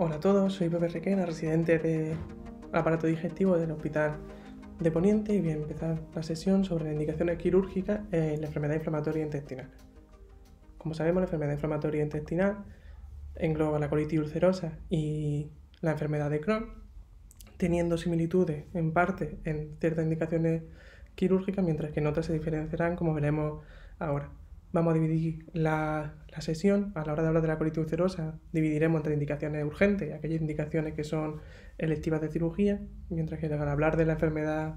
Hola a todos, soy Pepe Requena, residente de aparato digestivo del Hospital de Poniente y voy a empezar la sesión sobre las indicaciones quirúrgicas en la enfermedad inflamatoria intestinal. Como sabemos, la enfermedad inflamatoria intestinal engloba la colitis ulcerosa y la enfermedad de Crohn, teniendo similitudes en parte en ciertas indicaciones quirúrgicas, mientras que en otras se diferenciarán, como veremos ahora. Vamos a dividir la, sesión. A la hora de hablar de la colitis ulcerosa, dividiremos entre indicaciones urgentes, aquellas indicaciones que son electivas de cirugía, mientras que al hablar de la enfermedad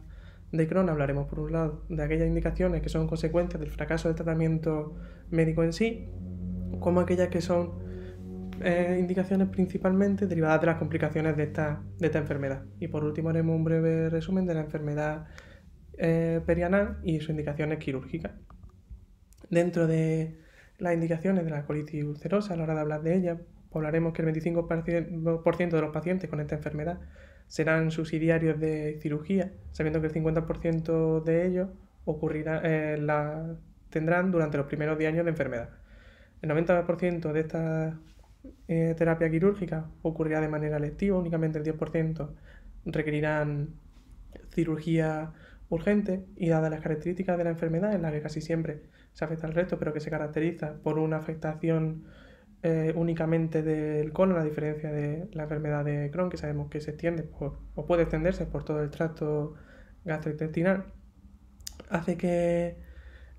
de Crohn hablaremos, por un lado, de aquellas indicaciones que son consecuencias del fracaso del tratamiento médico en sí, como aquellas que son eh, indicaciones principalmente derivadas de las complicaciones de esta, de esta enfermedad. Y por último haremos un breve resumen de la enfermedad eh, perianal y sus indicaciones quirúrgicas dentro de las indicaciones de la colitis ulcerosa a la hora de hablar de ella. Hablaremos que el 25% de los pacientes con esta enfermedad serán subsidiarios de cirugía, sabiendo que el 50% de ellos eh, la tendrán durante los primeros 10 años de enfermedad. El 90% de esta eh, terapia quirúrgica ocurrirá de manera electiva, únicamente el 10% requerirán cirugía urgente y dadas las características de la enfermedad en la que casi siempre se afecta al resto, pero que se caracteriza por una afectación eh, únicamente del colon, a diferencia de la enfermedad de Crohn, que sabemos que se extiende o puede extenderse por todo el trato gastrointestinal, hace que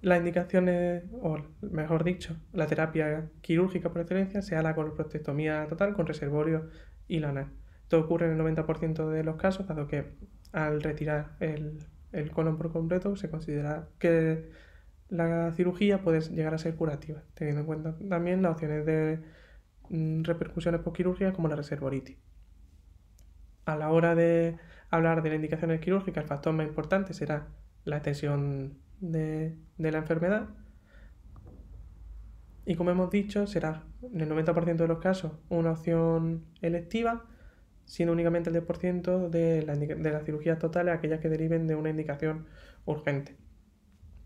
las indicaciones, o mejor dicho, la terapia quirúrgica por excelencia sea la coloprotectomía total con reservorio y lana. Esto ocurre en el 90% de los casos, dado que al retirar el, el colon por completo se considera que la cirugía puede llegar a ser curativa, teniendo en cuenta también las opciones de mm, repercusiones postquirúrgicas como la reservoritis. A la hora de hablar de las indicaciones quirúrgicas, el factor más importante será la extensión de, la enfermedad. Y como hemos dicho, será en el 90% de los casos una opción electiva, siendo únicamente el 10% de las cirugías totales aquellas que deriven de una indicación urgente.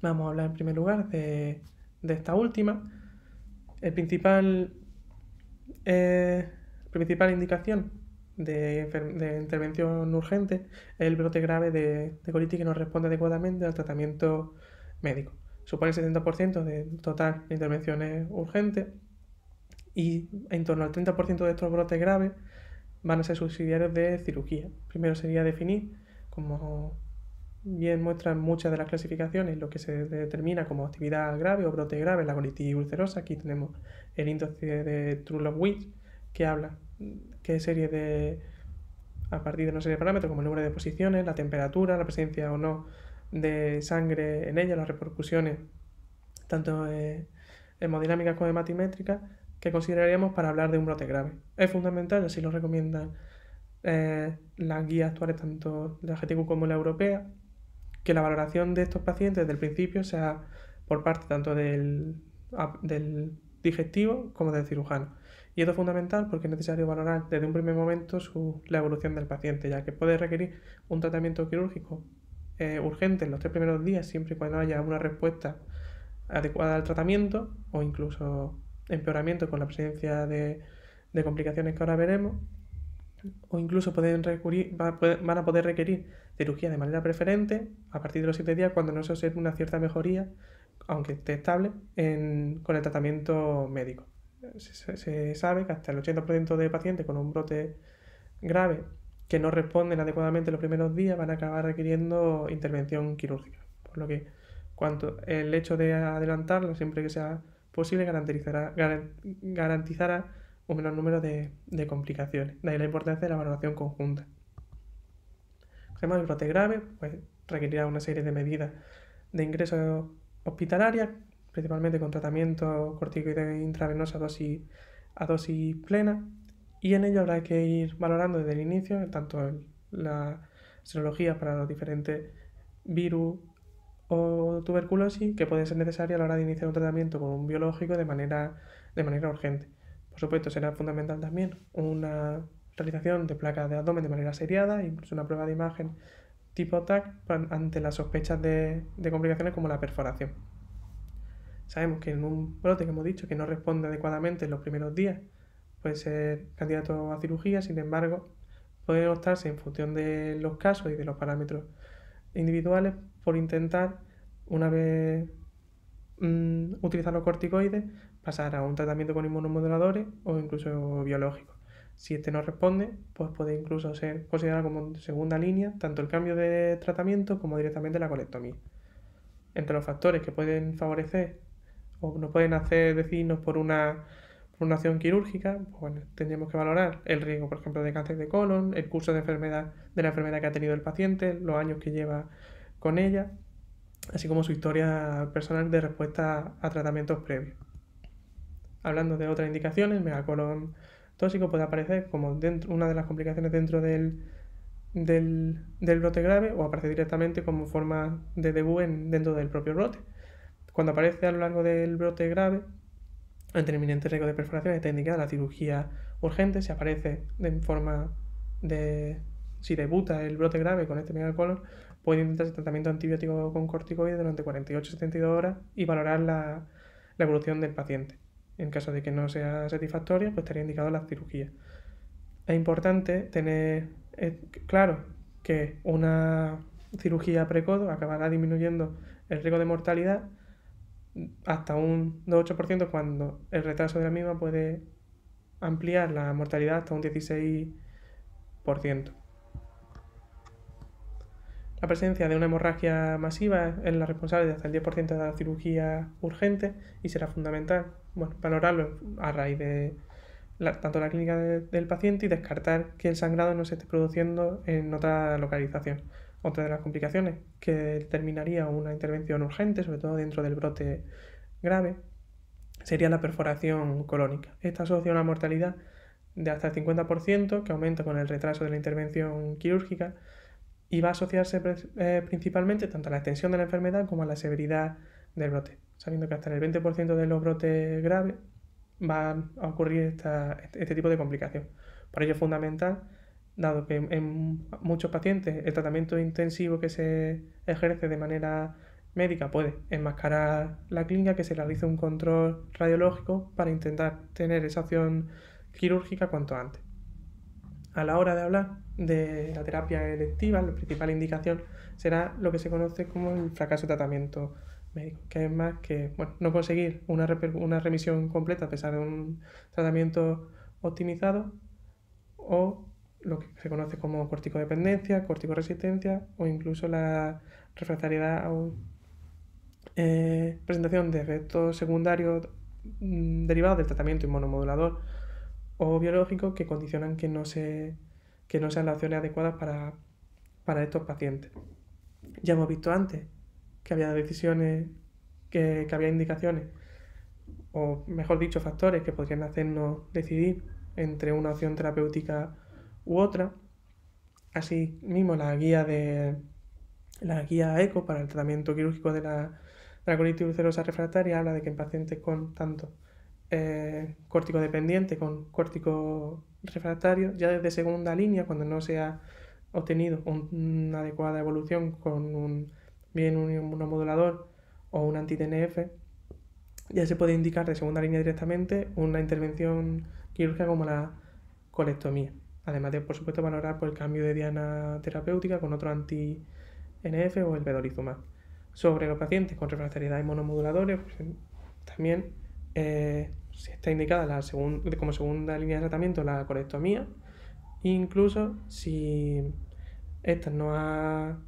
Vamos a hablar en primer lugar de, esta última. El principal, eh, principal indicación de, intervención urgente es el brote grave de, de colitis que no responde adecuadamente al tratamiento médico. Supone el 70% de total de intervenciones urgentes y en torno al 30% de estos brotes graves van a ser subsidiarios de cirugía. Primero sería definir como bien muestran muchas de las clasificaciones lo que se determina como actividad grave o brote grave, la colitis ulcerosa. Aquí tenemos el índice de Trullo-Witch, que habla qué serie de, a partir de una serie de parámetros como el número de posiciones, la temperatura, la presencia o no de sangre en ella, las repercusiones tanto eh, hemodinámicas como hematimétricas que consideraríamos para hablar de un brote grave. Es fundamental, así lo recomiendan eh, las guías actuales tanto la GTQ como la europea, que la valoración de estos pacientes desde el principio sea por parte tanto del, del digestivo como del cirujano. Y esto es fundamental porque es necesario valorar desde un primer momento la evolución del paciente, ya que puede requerir un tratamiento quirúrgico eh, urgente en los tres primeros días, siempre y cuando haya una respuesta adecuada al tratamiento o incluso empeoramiento con la presencia de, de complicaciones que ahora veremos o incluso pueden recurrir, van a poder requerir cirugía de manera preferente a partir de los 7 días cuando no se observe una cierta mejoría, aunque esté estable, con el tratamiento médico. Se, sabe que hasta el 80% de pacientes con un brote grave que no responden adecuadamente los primeros días van a acabar requiriendo intervención quirúrgica. Por lo que cuanto el hecho de adelantarlo siempre que sea posible garantizará, garantizará un menor número de, complicaciones. De ahí la importancia de la valoración conjunta. Además, el brote grave pues, requerirá una serie de medidas de ingreso hospitalaria, principalmente con tratamiento corticoide intravenosa a dosis, a plena, y en ello habrá que ir valorando desde el inicio tanto la serología para los diferentes virus o tuberculosis que puede ser necesaria a la hora de iniciar un tratamiento con un biológico de manera urgente. Por supuesto, será fundamental también una realización de placas de abdomen de manera seriada, incluso pues, una prueba de imagen tipo TAC ante las sospechas de, complicaciones como la perforación. Sabemos que en un brote que hemos dicho que no responde adecuadamente en los primeros días puede ser candidato a cirugía, sin embargo, puede optarse en función de los casos y de los parámetros individuales por intentar, una vez mmm, utilizar los corticoides, pasar a un tratamiento con inmunomoduladores o incluso biológico. Si este no responde, pues puede incluso ser considerado como segunda línea tanto el cambio de tratamiento como directamente la colectomía. Entre los factores que pueden favorecer o nos pueden hacer decidirnos por una, por una acción quirúrgica, pues bueno, tendríamos que valorar el riesgo, por ejemplo, de cáncer de colon, el curso de enfermedad de la enfermedad que ha tenido el paciente, los años que lleva con ella, así como su historia personal de respuesta a tratamientos previos. Hablando de otras indicaciones, el megacolon tóxico puede aparecer como dentro, una de las complicaciones dentro del, del, brote grave o aparece directamente como forma de debut dentro del propio brote. Cuando aparece a lo largo del brote grave, ante el determinante riesgo de perforación, está indicada la cirugía urgente, si aparece en forma de... Si debuta el brote grave con este megacolon, puede intentarse tratamiento antibiótico con corticoides durante 48-72 horas y valorar la evolución del paciente. En caso de que no sea satisfactorio, pues estaría indicado la cirugía. Es importante tener eh, claro que una cirugía precoz acabará disminuyendo el riesgo de mortalidad hasta un 2-8% cuando el retraso de la misma puede ampliar la mortalidad hasta un 16%. La presencia de una hemorragia masiva es la responsable de hasta el 10% de la cirugía urgente y será fundamental valorarlo a raíz de tanto la clínica del paciente y descartar que el sangrado no se esté produciendo en otra localización. Otra de las complicaciones que determinaría una intervención urgente, sobre todo dentro del brote grave, sería la perforación colónica. Esta asocia una mortalidad de hasta el 50% que aumenta con el retraso de la intervención quirúrgica y va a asociarse eh, principalmente tanto a la extensión de la enfermedad como a la severidad del brote, sabiendo que hasta el 20% de los brotes graves va a ocurrir este, este tipo de complicación. Por ello es fundamental, dado que en muchos pacientes el tratamiento intensivo que se ejerce de manera médica puede enmascarar la clínica, que se realice un control radiológico para intentar tener esa opción quirúrgica cuanto antes. A la hora de hablar de la terapia electiva, la principal indicación será lo que se conoce como el fracaso de tratamiento médico, que es más que no conseguir una, remisión completa a pesar de un tratamiento optimizado o lo que se conoce como corticodependencia, corticoresistencia o incluso la refractariedad o eh, presentación de efectos secundarios mm, derivados del tratamiento inmunomodulador o biológico que condicionan que no se que no sean las opciones adecuadas para, estos pacientes. Ya hemos visto antes que había decisiones, que, había indicaciones, o mejor dicho, factores que podrían hacernos decidir entre una opción terapéutica u otra. Así mismo, la guía de la guía ECO para el tratamiento quirúrgico de la, de la colitis ulcerosa refractaria habla de que en pacientes con tanto eh, córtico dependiente con córtico refractario, ya desde segunda línea, cuando no se ha obtenido una adecuada evolución con un, bien un inmunomodulador o un anti-TNF, ya se puede indicar de segunda línea directamente una intervención quirúrgica como la colectomía. Además de, por supuesto, valorar por el cambio de diana terapéutica con otro anti-NF o el vedolizumab. Sobre los pacientes con refractariedad y monomoduladores, pues, también eh, si está indicada la como segunda línea de tratamiento la colectomía, incluso si esta no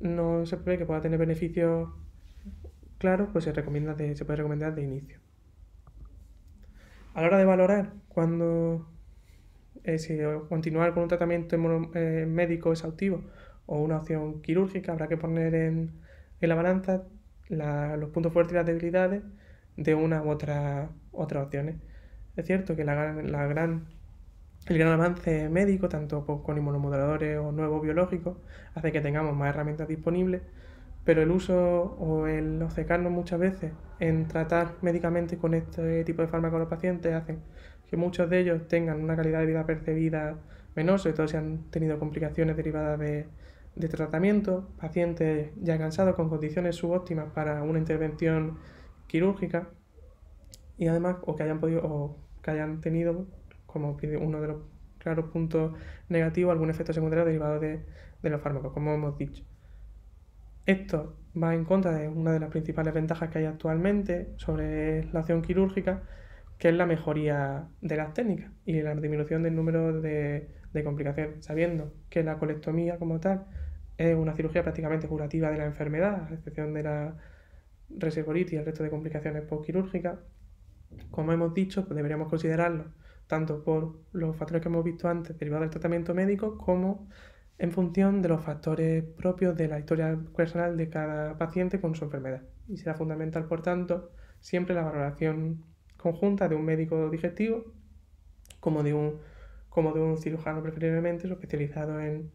no se prevé que pueda tener beneficios claros, pues se recomienda se puede recomendar de inicio. A la hora de valorar cuando eh, si continuar con un tratamiento eh, médico exhaustivo o una opción quirúrgica, habrá que poner en, la balanza los puntos fuertes y las debilidades de una u otra, otras opciones. Es cierto que la, gran, el gran avance médico, tanto pues, con inmunomoduladores o nuevos biológicos, hace que tengamos más herramientas disponibles, pero el uso o el obcecarnos muchas veces en tratar médicamente con este tipo de fármacos a los pacientes hacen que muchos de ellos tengan una calidad de vida percibida menor, sobre todo si han tenido complicaciones derivadas de, de tratamiento, pacientes ya cansados con condiciones subóptimas para una intervención quirúrgica y además o que hayan podido o que hayan tenido como uno de los claros puntos negativos algún efecto secundario derivado de, los fármacos, como hemos dicho. Esto va en contra de una de las principales ventajas que hay actualmente sobre la acción quirúrgica, que es la mejoría de las técnicas y la disminución del número de, de complicaciones, sabiendo que la colectomía como tal es una cirugía prácticamente curativa de la enfermedad, a excepción de la resecoritis y el resto de complicaciones postquirúrgicas, como hemos dicho, pues deberíamos considerarlo tanto por los factores que hemos visto antes derivados del tratamiento médico como en función de los factores propios de la historia personal de cada paciente con su enfermedad. Y será fundamental, por tanto, siempre la valoración conjunta de un médico digestivo como de un, como de un cirujano preferiblemente especializado en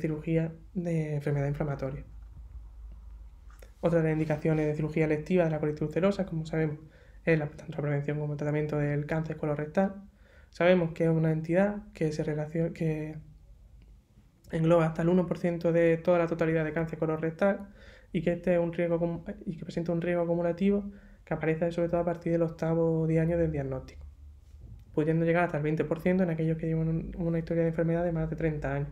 cirugía de enfermedad inflamatoria. Otra de las indicaciones de cirugía electiva de la colitis ulcerosa, como sabemos, es la, tanto la prevención como el tratamiento del cáncer colorectal. Sabemos que es una entidad que, se relaciona, que engloba hasta el 1% de toda la totalidad de cáncer colorectal y que, este es un riesgo, y que presenta un riesgo acumulativo que aparece sobre todo a partir del octavo de año del diagnóstico, pudiendo llegar hasta el 20% en aquellos que llevan una historia de enfermedad de más de 30 años.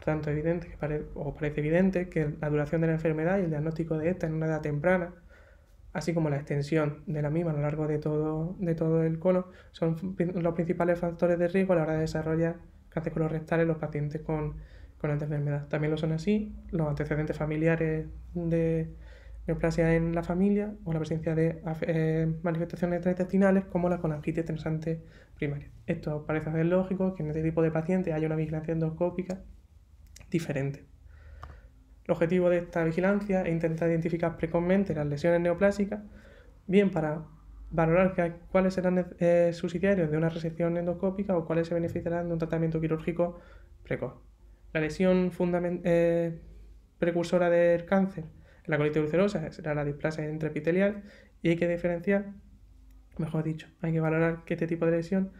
Por tanto, evidente que parece evidente que la duración de la enfermedad y el diagnóstico de esta en una edad temprana, así como la extensión de la misma a lo largo de todo, el colon, son los principales factores de riesgo a la hora de desarrollar cáncer colorectal en los pacientes con, esta enfermedad. También lo son así los antecedentes familiares de neoplasia en la familia o la presencia de eh, manifestaciones intestinales como la colangitis tensante primaria. Esto parece ser lógico que en este tipo de pacientes haya una vigilancia endoscópica diferente. El objetivo de esta vigilancia es intentar identificar precozmente las lesiones neoplásicas, bien para valorar cuáles serán eh, subsidiarios de una resección endoscópica o cuáles se beneficiarán de un tratamiento quirúrgico precoz. La lesión eh, precursora del cáncer en la colitis ulcerosa será la displasia intraepitelial y hay que diferenciar, mejor dicho, hay que valorar qué este tipo de lesión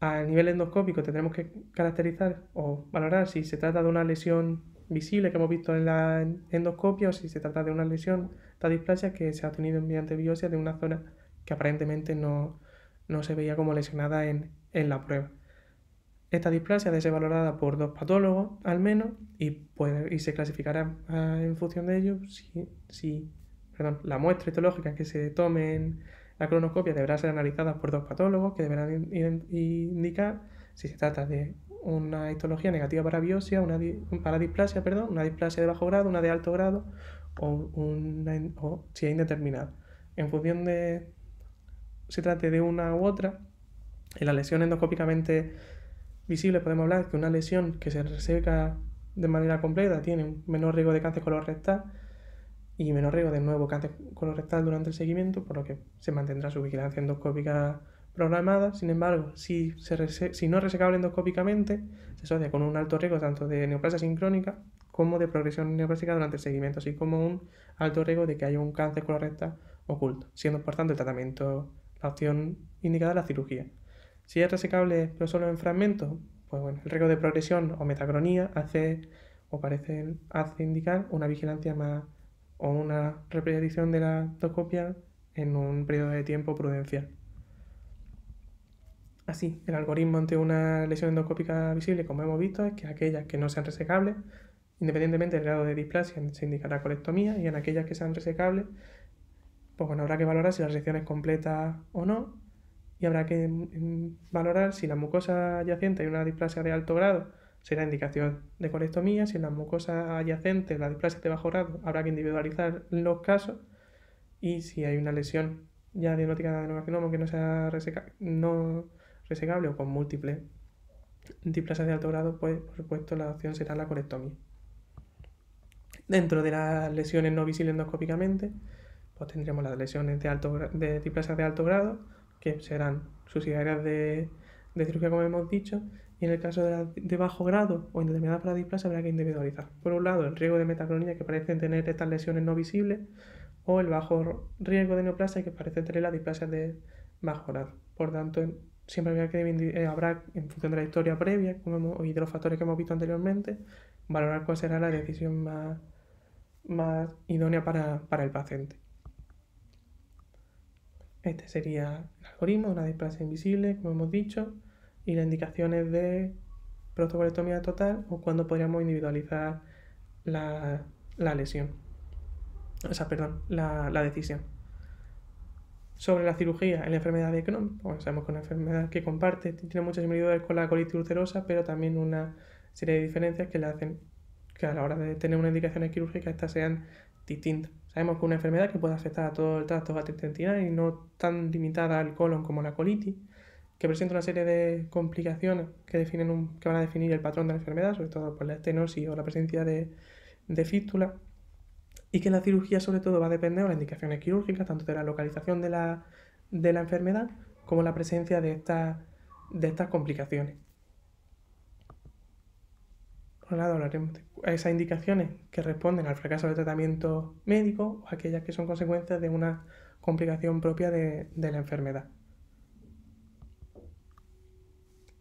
a nivel endoscópico tendremos que caracterizar o valorar si se trata de una lesión visible que hemos visto en la endoscopia o si se trata de una lesión, esta displasia que se ha obtenido mediante biopsia de una zona que aparentemente no, se veía como lesionada en, la prueba. Esta displasia debe ser valorada por dos patólogos al menos y, puede, y se clasificará ah, en función de ello si, la muestra histológica que se tome en, la cronoscopia deberá ser analizada por dos patólogos que deberán indicar si se trata de una histología negativa para biopsia, una para displasia, perdón, una displasia de bajo grado, una de alto grado o, si es indeterminada. En función de se trate de una u otra, en la lesión endoscópicamente visible podemos hablar que una lesión que se reseca de manera completa tiene un menor riesgo de cáncer colorectal rectal y menos riesgo de nuevo cáncer colorectal durante el seguimiento, por lo que se mantendrá su vigilancia endoscópica programada. Sin embargo, si, se si no es resecable endoscópicamente, se asocia con un alto riesgo tanto de neoplasia sincrónica como de progresión neoplásica durante el seguimiento, así como un alto riesgo de que haya un cáncer colorectal oculto, siendo por tanto el tratamiento la opción indicada la cirugía. Si es resecable pero solo en fragmentos, pues el riesgo de progresión o metacronía hace o parece hace indicar una vigilancia más o una repetición de la endoscopia en un periodo de tiempo prudencial. Así, el algoritmo ante una lesión endoscópica visible, como hemos visto, es que aquellas que no sean resecables, independientemente del grado de displasia, se indicará colectomía, y en aquellas que sean resecables, pues bueno, habrá que valorar si la resección es completa o no, y habrá que mm, valorar si la mucosa adyacente hay una displasia de alto grado será indicación de colectomía. Si en las mucosas adyacentes, la displasia de bajo grado, habrá que individualizar los casos. Y si hay una lesión ya diagnosticada de neurocinoma que no sea no resecable o con múltiples displasias de alto grado, pues por supuesto la opción será la colectomía. Dentro de las lesiones no visibles endoscópicamente, pues tendremos las lesiones de, alto, de de alto grado, que serán subsidiarias de, de cirugía, como hemos dicho, y en el caso de, bajo grado o en para paradisplasia habrá que individualizar. Por un lado, el riesgo de metacronía que parecen tener estas lesiones no visibles o el bajo riesgo de neoplasia que parece tener la displasia de bajo grado. Por tanto, siempre habrá que eh, habrá, en función de la historia previa como hemos, y de los factores que hemos visto anteriormente, valorar cuál será la decisión más, más idónea para, para el paciente. Este sería el algoritmo, una displasia invisible, como hemos dicho y las indicaciones de prostocolectomía total o cuando podríamos individualizar la, lesión. O sea, perdón, la, decisión. Sobre la cirugía en la enfermedad de Crohn, sabemos que es una enfermedad que comparte, tiene muchas similitudes con la colitis ulcerosa, pero también una serie de diferencias que le hacen que a la hora de tener una indicación quirúrgica estas sean distintas. Sabemos que es una enfermedad que puede afectar a todo el tracto gastrointestinal y no tan limitada al colon como la colitis, que presenta una serie de complicaciones que, definen que van a definir el patrón de la enfermedad, sobre todo por pues, la estenosis o la presencia de, fístula, y que la cirugía sobre todo va a depender de las indicaciones quirúrgicas, tanto de la localización de la, enfermedad como la presencia de, estas complicaciones. Por lado hablaremos de esas indicaciones que responden al fracaso del tratamiento médico o aquellas que son consecuencias de una complicación propia de la enfermedad.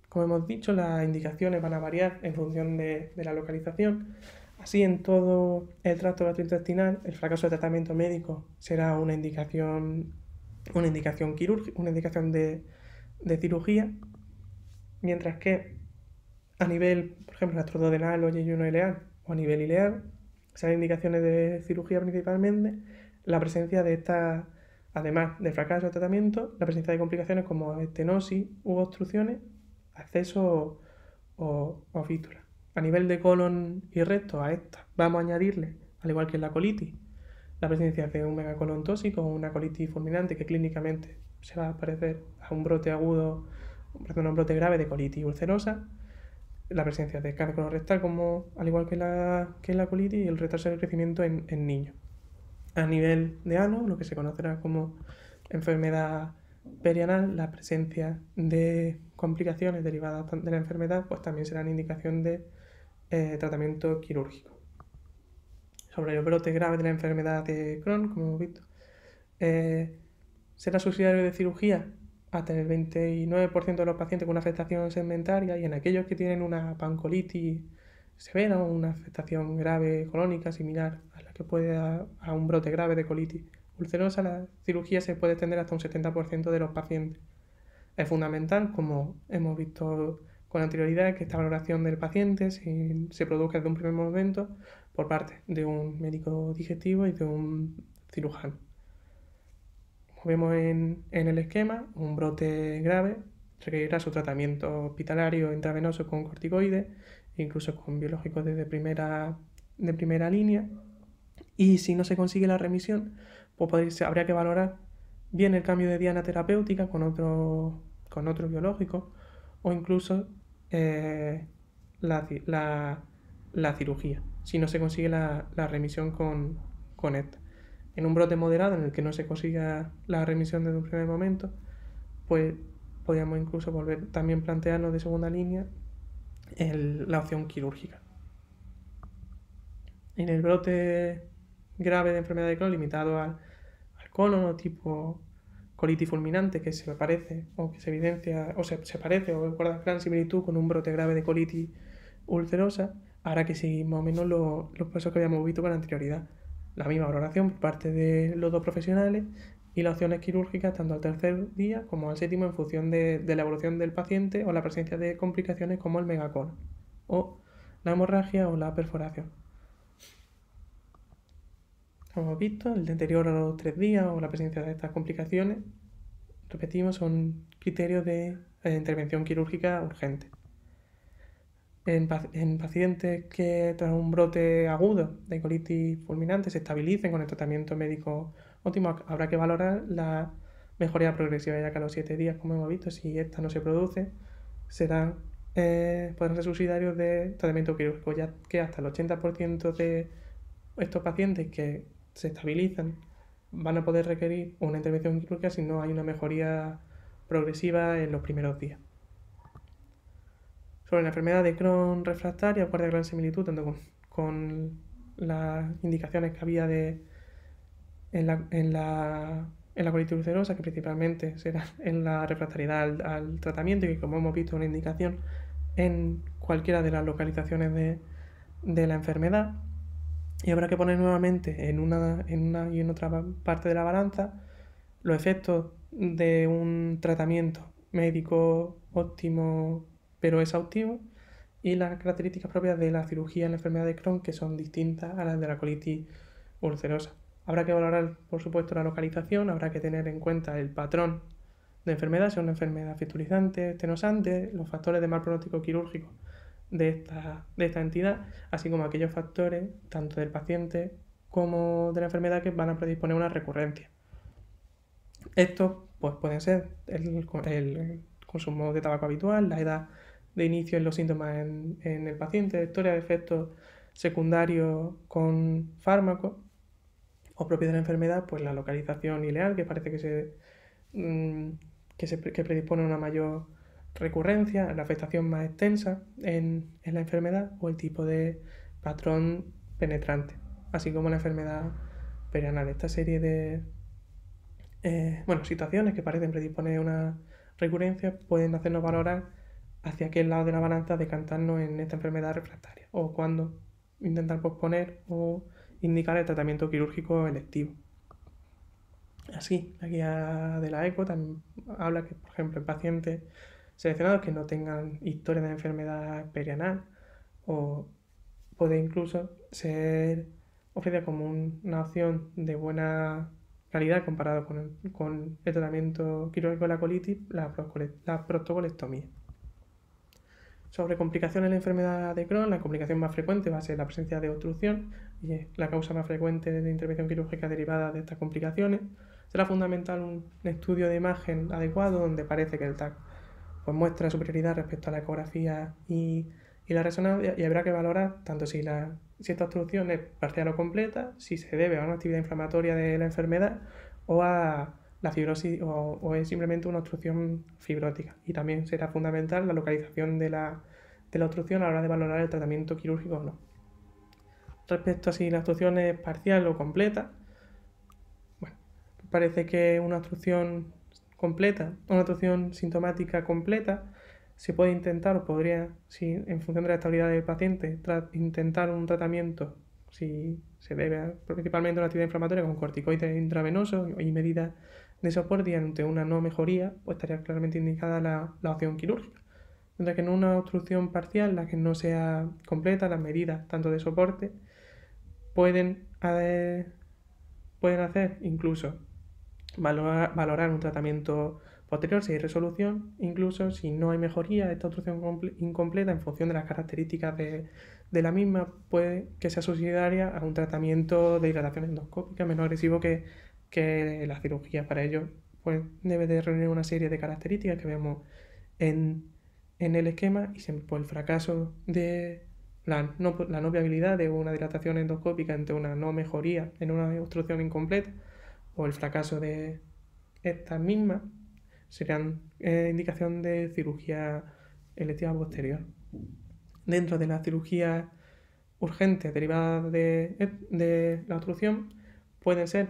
Como hemos dicho, las indicaciones van a variar en función de, la localización. Así, en todo el tracto gastrointestinal, el fracaso de tratamiento médico será una indicación, una indicación quirúrgica, una indicación de, cirugía, mientras que a nivel, por ejemplo, gastrodenal o yeyuno ileal o a nivel ileal, serán indicaciones de cirugía principalmente, la presencia de esta, además del fracaso de tratamiento, la presencia de complicaciones como estenosis u obstrucciones acceso o, o A nivel de colon y recto, a esta vamos a añadirle, al igual que en la colitis, la presencia de un megacolon tóxico o una colitis fulminante que clínicamente se va a parecer a un brote agudo, a un brote grave de colitis ulcerosa, la presencia de cáncer rectal como, al igual que la, que la colitis, y el retraso del crecimiento en, en niños. A nivel de ano, lo que se conocerá como enfermedad perianal, la presencia de complicaciones derivadas de la enfermedad, pues también una indicación de eh, tratamiento quirúrgico. Sobre el brote grave de la enfermedad de Crohn, como hemos visto, eh, será subsidiario de cirugía hasta el 29% de los pacientes con una afectación segmentaria y en aquellos que tienen una pancolitis severa o una afectación grave colónica similar a la que puede dar a un brote grave de colitis ulcerosa, la cirugía se puede extender hasta un 70% de los pacientes. Es fundamental, como hemos visto con anterioridad, que esta valoración del paciente se, produzca desde un primer momento por parte de un médico digestivo y de un cirujano. Como vemos en, el esquema, un brote grave requerirá su tratamiento hospitalario intravenoso con corticoides, incluso con biológicos desde de primera línea. Y si no se consigue la remisión, pues habría que valorar bien el cambio de diana terapéutica con otro, con otro biológico o incluso eh, la, cirugía, si no se consigue la, remisión con, con, En un brote moderado en el que no se consiga la remisión desde un primer momento, pues podríamos incluso volver también plantearnos de segunda línea la opción quirúrgica. En el brote grave de enfermedad de Crohn, limitado al o tipo fulminante que se parece o que se evidencia o se, parece o guarda gran similitud con un brote grave de colitis ulcerosa, ahora que sí, más o menos los pasos que habíamos visto con anterioridad. La misma valoración por parte de los dos profesionales y las opciones quirúrgicas tanto al tercer día como al séptimo en función de, de la evolución del paciente o la presencia de complicaciones como el megacono o la hemorragia o la perforación como hemos visto, el deterioro a los tres días o la presencia de estas complicaciones, repetimos, son criterios de intervención quirúrgica urgente. En, pacientes que tras un brote agudo de colitis fulminante se estabilicen con el tratamiento médico óptimo, habrá que valorar la mejoría progresiva, ya que a los siete días, como hemos visto, si esta no se produce, serán, eh, podrán ser subsidiarios de tratamiento quirúrgico, ya que hasta el 80% de estos pacientes que se estabilizan, van a poder requerir una intervención quirúrgica si no hay una mejoría progresiva en los primeros días. Sobre la enfermedad de Crohn refractaria, guarda gran similitud tanto con, las indicaciones que había de, en, la, en, colitis ulcerosa, que principalmente será en la refractariedad al, tratamiento y que, como hemos visto, una indicación en cualquiera de las localizaciones de, de la enfermedad y habrá que poner nuevamente en una, en una y en otra parte de la balanza los efectos de un tratamiento médico óptimo pero exhaustivo y las características propias de la cirugía en la enfermedad de Crohn que son distintas a las de la colitis ulcerosa. Habrá que valorar, por supuesto, la localización, habrá que tener en cuenta el patrón de enfermedad, si es una enfermedad fistulizante, estenosante, los factores de mal pronóstico quirúrgico de esta, de esta entidad, así como aquellos factores, tanto del paciente como de la enfermedad, que van a predisponer una recurrencia. Estos pues, pueden ser el, consumo de tabaco habitual, la edad de inicio en los síntomas en, el paciente, historia de efectos secundarios con fármaco o propiedad de la enfermedad, pues la localización ileal, que parece que se, mm, que, se, que predispone a una mayor recurrencia, la afectación más extensa en, la enfermedad o el tipo de patrón penetrante, así como la enfermedad perianal. Esta serie de eh, bueno, situaciones que parecen predisponer una recurrencia pueden hacernos valorar hacia qué lado de la balanza decantarnos en esta enfermedad refractaria o cuando intentar posponer o indicar el tratamiento quirúrgico electivo. Así, la guía de la ECO también habla que, por ejemplo, en pacientes seleccionados que no tengan historia de enfermedad perianal o puede incluso ser ofrecida como una opción de buena calidad comparado con el, tratamiento quirúrgico de la colitis, la, la Sobre complicaciones de la enfermedad de Crohn, la complicación más frecuente va a ser la presencia de obstrucción y es la causa más frecuente de intervención quirúrgica derivada de estas complicaciones. Será fundamental un estudio de imagen adecuado donde parece que el TAC pues muestra superioridad respecto a la ecografía y, la resonancia y habrá que valorar tanto si, la, si esta obstrucción es parcial o completa, si se debe a una actividad inflamatoria de la enfermedad o a la fibrosis o, es simplemente una obstrucción fibrótica. Y también será fundamental la localización de la, de la obstrucción a la hora de valorar el tratamiento quirúrgico o no. Respecto a si la obstrucción es parcial o completa, bueno, parece que una obstrucción completa, una obstrucción sintomática completa, se puede intentar o podría, si en función de la estabilidad del paciente, intentar un tratamiento si se debe principalmente a una actividad inflamatoria con corticoides intravenosos y medidas de soporte y ante una no mejoría, pues estaría claramente indicada la, opción quirúrgica. Mientras que en una obstrucción parcial, la que no sea completa, las medidas tanto de soporte pueden, pueden hacer incluso valorar, un tratamiento posterior si hay resolución, incluso si no hay mejoría, esta obstrucción incompleta en función de las características de, la misma puede que sea subsidiaria a un tratamiento de dilatación endoscópica menos agresivo que, que la cirugía. Para ello, pues, debe de reunir una serie de características que vemos en, en el esquema y por el fracaso de la no, la no viabilidad de una dilatación endoscópica ante una no mejoría en una obstrucción incompleta o el fracaso de estas mismas serían eh, indicación de cirugía electiva posterior. Dentro de la cirugía urgente derivada de, la obstrucción pueden ser,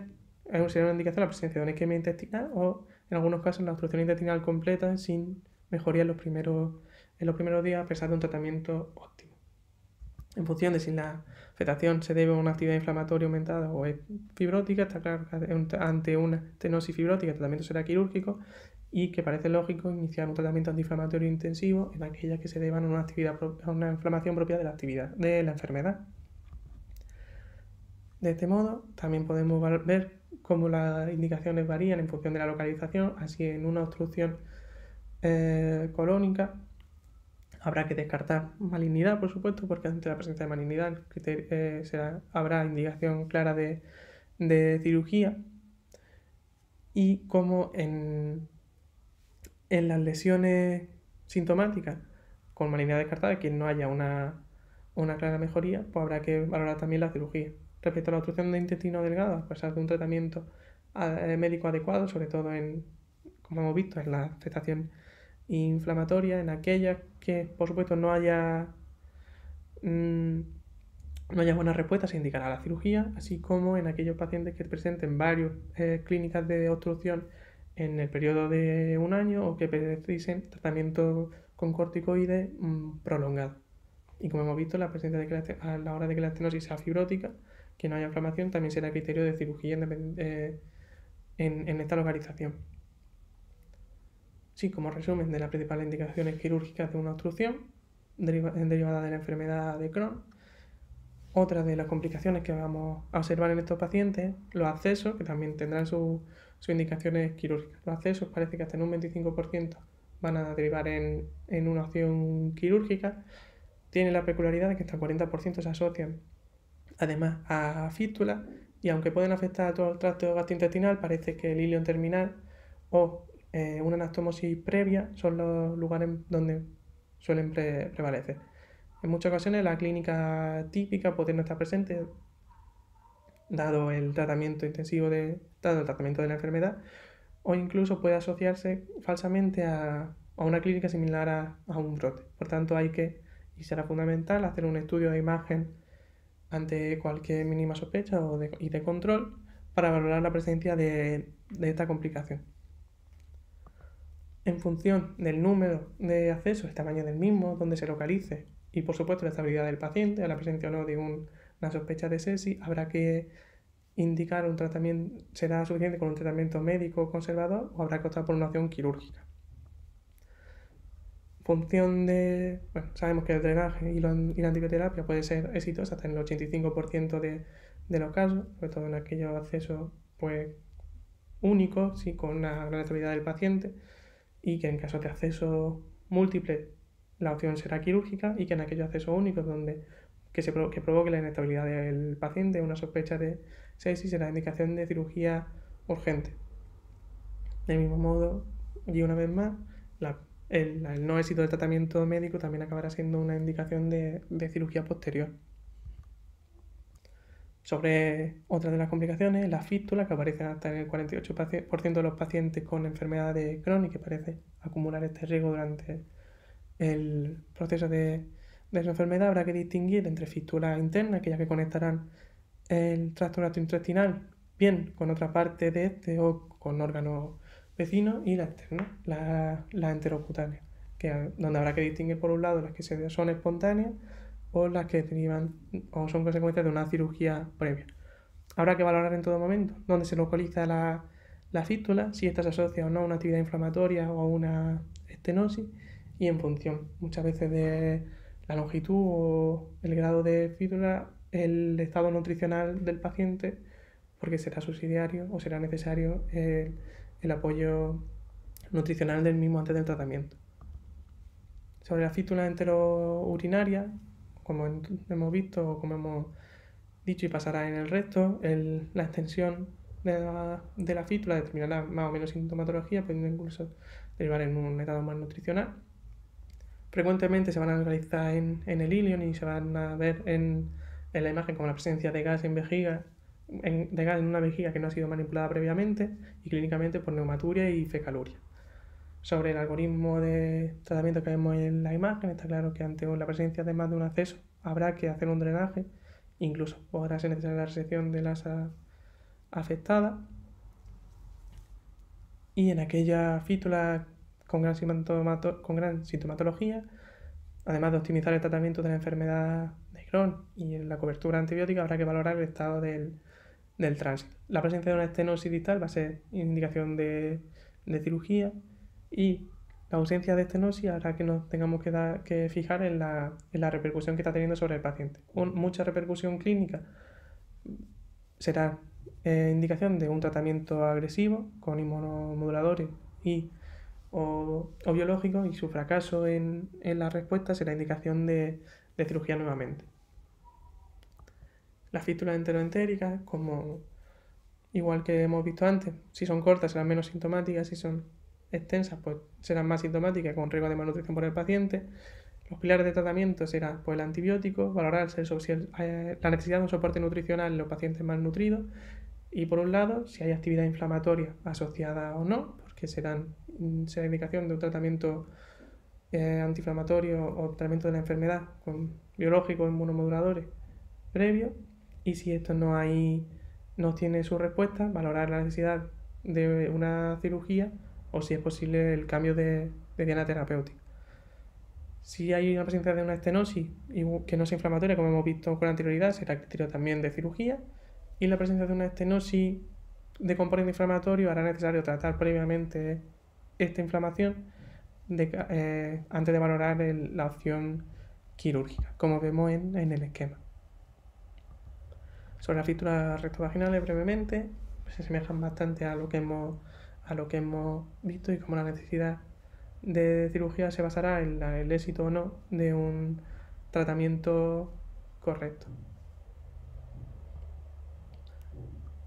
sería una indicación la presencia de una isquemia intestinal o en algunos casos la obstrucción intestinal completa sin mejoría en los primeros, en los primeros días a pesar de un tratamiento óptimo en función de si la afectación se debe a una actividad inflamatoria aumentada o es fibrótica, está claro que ante una tenosis fibrótica el tratamiento será quirúrgico y que parece lógico iniciar un tratamiento antiinflamatorio intensivo en aquellas que se deban a una, actividad, a una inflamación propia de la, actividad, de la enfermedad. De este modo, también podemos ver cómo las indicaciones varían en función de la localización, así en una obstrucción eh, colónica Habrá que descartar malignidad, por supuesto, porque ante la presencia de malignidad eh, habrá indicación clara de, cirugía. Y como en, en las lesiones sintomáticas, con malignidad descartada, que no haya una, clara mejoría, pues habrá que valorar también la cirugía. Respecto a la obstrucción de intestino delgado, a pesar de un tratamiento eh, médico adecuado, sobre todo en, como hemos visto, en la afectación inflamatoria, en aquellas que por supuesto no haya, mm, no haya buena respuesta, se indicará la cirugía, así como en aquellos pacientes que presenten varias eh, clínicas de obstrucción en el periodo de un año o que precisen tratamiento con corticoides mm, prolongado. Y como hemos visto, la presencia de a la hora de que la estenosis sea fibrótica, que no haya inflamación, también será criterio de cirugía eh, en esta localización. Sí, como resumen de las principales indicaciones quirúrgicas de una obstrucción derivada de la enfermedad de Crohn. Otra de las complicaciones que vamos a observar en estos pacientes, los accesos, que también tendrán sus indicaciones quirúrgicas. Los accesos parece que hasta en un 25% van a derivar en, una opción quirúrgica. Tiene la peculiaridad de que hasta el 40% se asocian además a fístulas y aunque pueden afectar a todo el tracto gastrointestinal, parece que el ilion terminal o eh, una anastomosis previa son los lugares donde suelen prevalecer. En muchas ocasiones la clínica típica puede no estar presente, dado el tratamiento intensivo de, dado el tratamiento de la enfermedad, o incluso puede asociarse falsamente a, una clínica similar a, un brote. Por tanto, hay que, y será fundamental, hacer un estudio de imagen ante cualquier mínima sospecha y de control para valorar la presencia de esta complicación en función del número de accesos, el tamaño del mismo, dónde se localice y por supuesto la estabilidad del paciente, a la presencia o no de una sospecha de SESI, habrá que indicar un tratamiento, será suficiente con un tratamiento médico conservador o habrá que optar por una opción quirúrgica. Función de, bueno, sabemos que el drenaje y, la antibioterapia puede ser exitosa hasta en el 85% de, los casos, sobre todo en aquellos accesos pues únicos, sí, con una gran estabilidad del paciente y que en caso de acceso múltiple la opción será quirúrgica y que en aquellos accesos únicos donde que, se que provoque la inestabilidad del paciente, una sospecha de sepsis será indicación de cirugía urgente. Del mismo modo, y una vez más, el, no éxito del tratamiento médico también acabará siendo una indicación de cirugía posterior. Sobre otra de las complicaciones, la fístula, que aparece hasta en el 48% de los pacientes con enfermedades crónicas, parece acumular este riesgo durante el proceso de, de enfermedad. Habrá que distinguir entre fístulas internas, aquellas que conectarán el tracto gastrointestinal bien con otra parte de este o con órganos vecinos, y la externa, la, enterocutánea, donde habrá que distinguir por un lado las que son espontáneas o las que derivan o son consecuencias de una cirugía previa. Habrá que valorar en todo momento dónde se localiza la, la fístula, si esta se asocia o no a una actividad inflamatoria o a una estenosis, y en función muchas veces de la longitud o el grado de fístula, el estado nutricional del paciente, porque será subsidiario o será necesario el, el apoyo nutricional del mismo antes del tratamiento. Sobre la fístula enterourinaria, como hemos visto como hemos dicho y pasará en el resto, el, la extensión de la, de la determinará más o menos sintomatología, pudiendo incluso derivar en un estado más nutricional. Frecuentemente se van a realizar en, el ilion y se van a ver en, en la imagen como la presencia de gas en vejiga, en, de gas en una vejiga que no ha sido manipulada previamente y clínicamente por neumaturia y fecaluria. Sobre el algoritmo de tratamiento que vemos en la imagen, está claro que ante la presencia de más de un acceso habrá que hacer un drenaje, incluso podrá ser necesaria la resección de asa afectada. Y en aquella fítula con gran, con gran sintomatología, además de optimizar el tratamiento de la enfermedad de Crohn y la cobertura antibiótica, habrá que valorar el estado del, tránsito. La presencia de una estenosis distal va a ser indicación de, de cirugía y la ausencia de estenosis hará que nos tengamos que, fijar en la, repercusión que está teniendo sobre el paciente. Con mucha repercusión clínica será eh, indicación de un tratamiento agresivo con inmunomoduladores y, o, o biológicos y su fracaso en, en, la respuesta será indicación de, cirugía nuevamente. Las fístulas enteroentéricas, como igual que hemos visto antes, si son cortas serán menos sintomáticas, si son extensas pues, serán más sintomáticas con riesgo de malnutrición por el paciente. Los pilares de tratamiento serán pues, el antibiótico, valorar eh, la necesidad de un soporte nutricional en los pacientes malnutridos y por un lado si hay actividad inflamatoria asociada o no, porque serán, mm, será indicación de un tratamiento eh, antiinflamatorio o tratamiento de la enfermedad con biológicos inmunomoduladores previo y si esto no hay no tiene su respuesta, valorar la necesidad de una cirugía o si es posible el cambio de, de diana terapéutica. Si hay una presencia de una estenosis que no sea inflamatoria, como hemos visto con anterioridad, será criterio también de cirugía. Y la presencia de una estenosis de componente inflamatorio hará necesario tratar previamente esta inflamación eh, antes de valorar la opción quirúrgica, como vemos en, el esquema. Sobre las fístulas rectovaginales, brevemente, pues se asemejan bastante a lo que hemos a lo que hemos visto y cómo la necesidad de cirugía se basará en el éxito o no de un tratamiento correcto.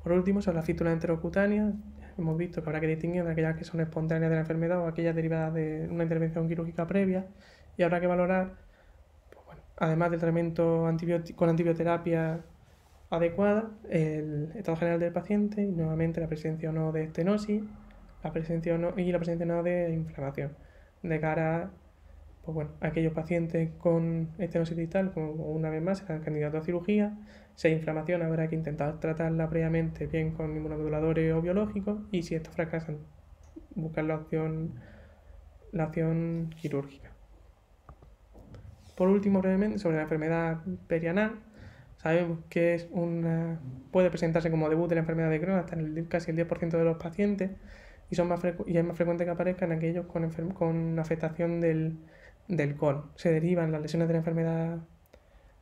Por último, son las fístulas enterocutáneas. Hemos visto que habrá que distinguir de aquellas que son espontáneas de la enfermedad o aquellas derivadas de una intervención quirúrgica previa y habrá que valorar, pues además del tratamiento con antibioterapia adecuada, el estado general del paciente y nuevamente la presencia o no de estenosis, la y la presencia no de inflamación de cara pues a aquellos pacientes con estenosis distal, como una vez más, serán candidatos a cirugía. Si hay inflamación, habrá que intentar tratarla previamente bien con inmunoduladores o biológicos. Y si estos fracasan, buscar la opción, la opción quirúrgica. Por último, brevemente, sobre la enfermedad perianal. Sabemos que es puede presentarse como debut de la enfermedad de Crohn hasta en casi el 10% de los pacientes y, más y es más frecuente que aparezcan aquellos con, con afectación del, del colon. Se derivan las lesiones de la enfermedad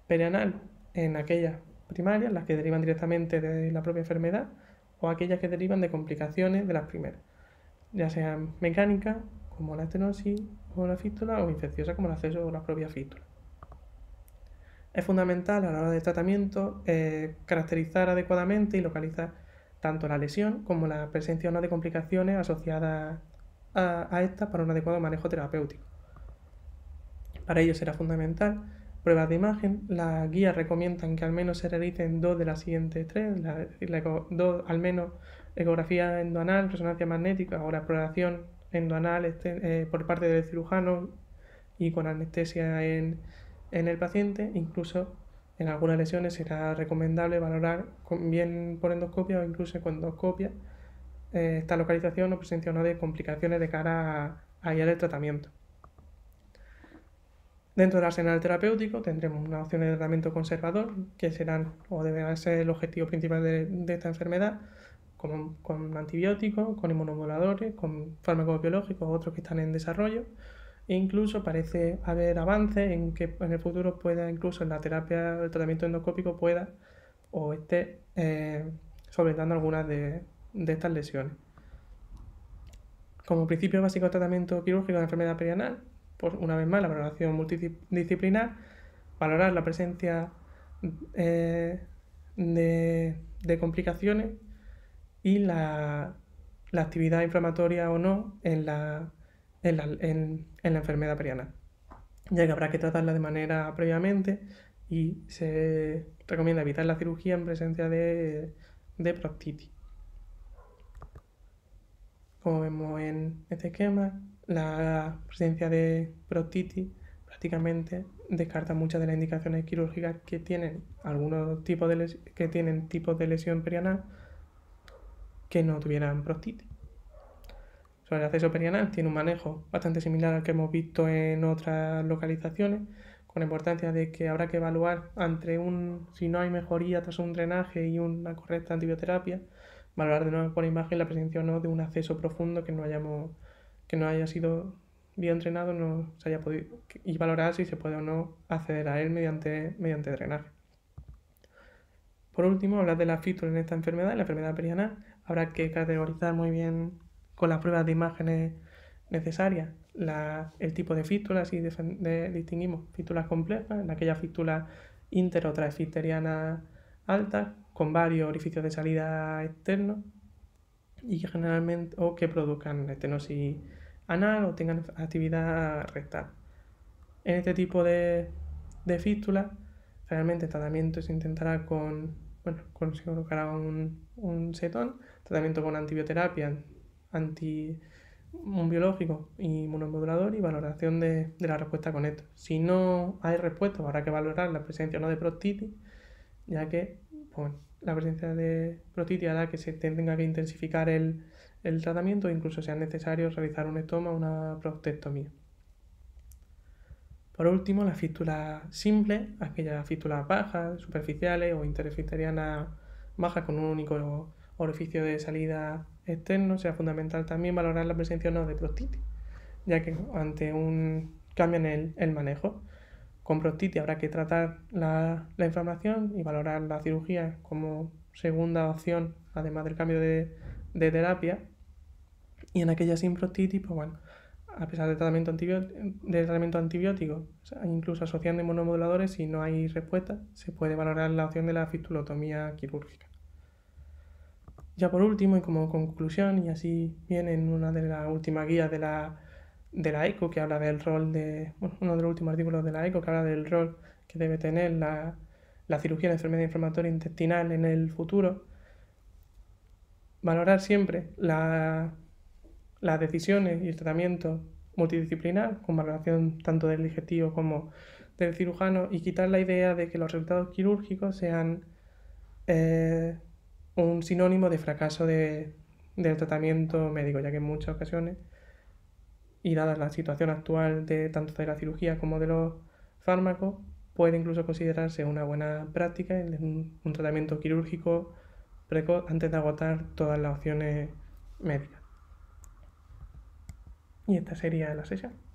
perianal en aquellas primarias, las que derivan directamente de la propia enfermedad, o aquellas que derivan de complicaciones de las primeras, ya sean mecánicas, como la estenosis o la fístula, o infecciosa, como el acceso o la propia fístula. Es fundamental a la hora del tratamiento eh, caracterizar adecuadamente y localizar tanto la lesión como la presencia o no de complicaciones asociadas a, a para un adecuado manejo terapéutico. Para ello será fundamental pruebas de imagen. Las guías recomiendan que al menos se realicen dos de las siguientes tres, la, al menos ecografía endoanal, resonancia magnética o exploración endoanal este, eh, por parte del cirujano y con anestesia en, en el paciente, incluso en algunas lesiones será recomendable valorar bien por endoscopia o incluso con endoscopia eh, esta localización o presencia o no de complicaciones de cara a, hallar el tratamiento. Dentro del arsenal terapéutico tendremos una opción de tratamiento conservador, que serán o deberá ser el objetivo principal de, esta enfermedad, con, con antibióticos, con inmunomoduladores, con fármacos biológicos, otros que están en desarrollo, e incluso parece haber avances en que en el futuro pueda, incluso en la terapia, el tratamiento endoscópico pueda o esté eh, solventando algunas de, estas lesiones. Como principio básico de tratamiento quirúrgico de enfermedad perianal, pues una vez más la valoración multidisciplinar, valorar la presencia eh, de, complicaciones y la, la actividad inflamatoria o no en la en la, enfermedad perianal, ya que habrá que tratarla de manera previamente y se recomienda evitar la cirugía en presencia de, de proctitis. Como vemos en este esquema, la presencia de proctitis prácticamente descarta muchas de las indicaciones quirúrgicas que tienen algunos tipos de, que tienen tipos de lesión perianal que no tuvieran prostitis el acceso perianal tiene un manejo bastante similar al que hemos visto en otras localizaciones, con importancia de que habrá que evaluar entre un, si no hay mejoría tras un drenaje y una correcta antibioterapia, valorar de nuevo por imagen la presencia o no de un acceso profundo que no hayamos, que no haya sido bien entrenado, no se haya podido, y valorar si se puede o no acceder a él mediante, mediante drenaje. Por último, hablar de la fístula en esta enfermedad, la enfermedad perianal, habrá que categorizar muy bien con las pruebas de imágenes necesarias. el tipo de fístulas, si distinguimos fístulas complejas, en aquellas fístula inter o altas, con varios orificios de salida externos, y que generalmente, o que produzcan estenosis anal o tengan actividad rectal. En este tipo de, de fístulas, realmente el tratamiento se intentará con, bueno, se colocará un, un setón, tratamiento con antibioterapia anti biológico, inmunomodulador y valoración de, la respuesta con esto. Si no hay respuesta, pues habrá que valorar la presencia o no de prostitis, ya que pues, la presencia de prostitis hará que se tenga que intensificar el, tratamiento e incluso sea necesario realizar un estoma o una prostectomía. Por último, las fístulas simples, aquellas fístulas bajas, superficiales o interfisterianas bajas con un único orificio de salida externo, sea fundamental también valorar la presencia o no de prostitis, ya que ante un cambio en el, manejo, con prostitis habrá que tratar la, inflamación y valorar la cirugía como segunda opción, además del cambio de, terapia. Y en aquella sin prostitis, pues bueno, a pesar del tratamiento, del tratamiento antibiótico, incluso asociando inmunomoduladores, si no hay respuesta, se puede valorar la opción de la fistulotomía quirúrgica. Ya por último y como conclusión, y así viene en una de las últimas guías de la, de ECO que habla del rol de, bueno, uno de los últimos artículos de la ECO que habla del rol que debe tener la, la cirugía de enfermedad inflamatoria intestinal en el futuro, valorar siempre la, las decisiones y el tratamiento multidisciplinar, con valoración tanto del digestivo como del cirujano, y quitar la idea de que los resultados quirúrgicos sean eh, un sinónimo de fracaso de, del tratamiento médico, ya que en muchas ocasiones, y dada la situación actual de tanto de la cirugía como de los fármacos, puede incluso considerarse una buena práctica un, un tratamiento quirúrgico precoz antes de agotar todas las opciones médicas. Y esta sería la sesión.